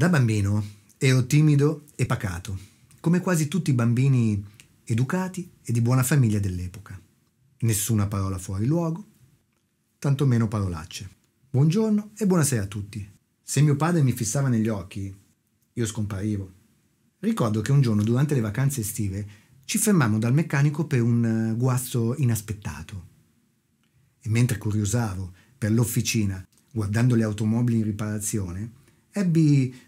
Da bambino ero timido e pacato, come quasi tutti i bambini educati e di buona famiglia dell'epoca. Nessuna parola fuori luogo, tantomeno parolacce. Buongiorno e buonasera a tutti. Se mio padre mi fissava negli occhi, io scomparivo. Ricordo che un giorno durante le vacanze estive ci fermammo dal meccanico per un eh, guasto inaspettato. E mentre curiosavo per l'officina, guardando le automobili in riparazione, ebbi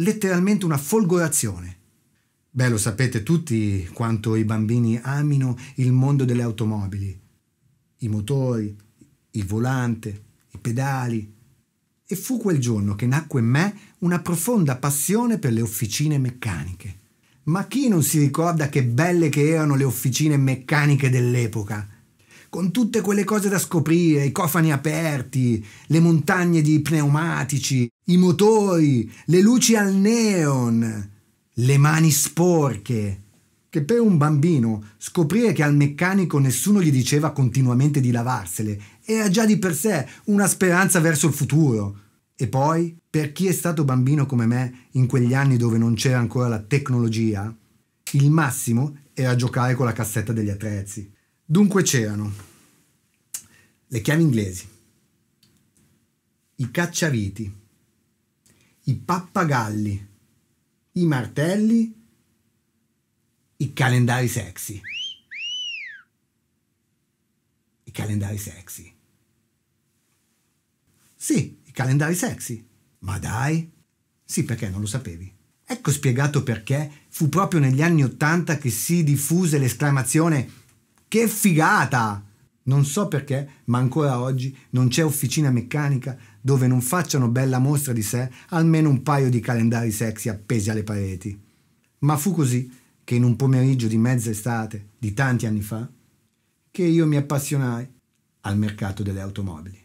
letteralmente una folgorazione. Beh, lo sapete tutti quanto i bambini amino il mondo delle automobili, i motori, il volante, i pedali. E fu quel giorno che nacque in me una profonda passione per le officine meccaniche. Ma chi non si ricorda che belle che erano le officine meccaniche dell'epoca? con tutte quelle cose da scoprire, i cofani aperti, le montagne di pneumatici, i motori, le luci al neon, le mani sporche. Che per un bambino scoprire che al meccanico nessuno gli diceva continuamente di lavarsele era già di per sé una speranza verso il futuro. E poi, per chi è stato bambino come me in quegli anni dove non c'era ancora la tecnologia, il massimo era giocare con la cassetta degli attrezzi. Dunque c'erano le chiavi inglesi, i cacciaviti, i pappagalli, i martelli, i calendari sexy. I calendari sexy. Sì, i calendari sexy. Ma dai. Sì, perché non lo sapevi. Ecco spiegato perché fu proprio negli anni Ottanta che si diffuse l'esclamazione che figata! Non so perché, ma ancora oggi non c'è officina meccanica dove non facciano bella mostra di sé almeno un paio di calendari sexy appesi alle pareti. Ma fu così che in un pomeriggio di mezza estate di tanti anni fa, che io mi appassionai al mercato delle automobili.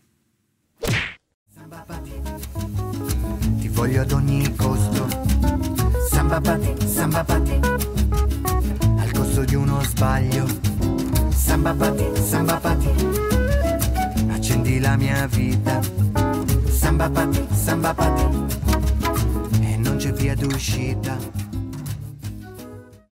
Sambabati, ti voglio ad ogni costo. Samba Samba sambabati, al costo di uno sbaglio samba pati, samba pati, accendi la mia vita, samba pati, samba pati, e non c'è via d'uscita.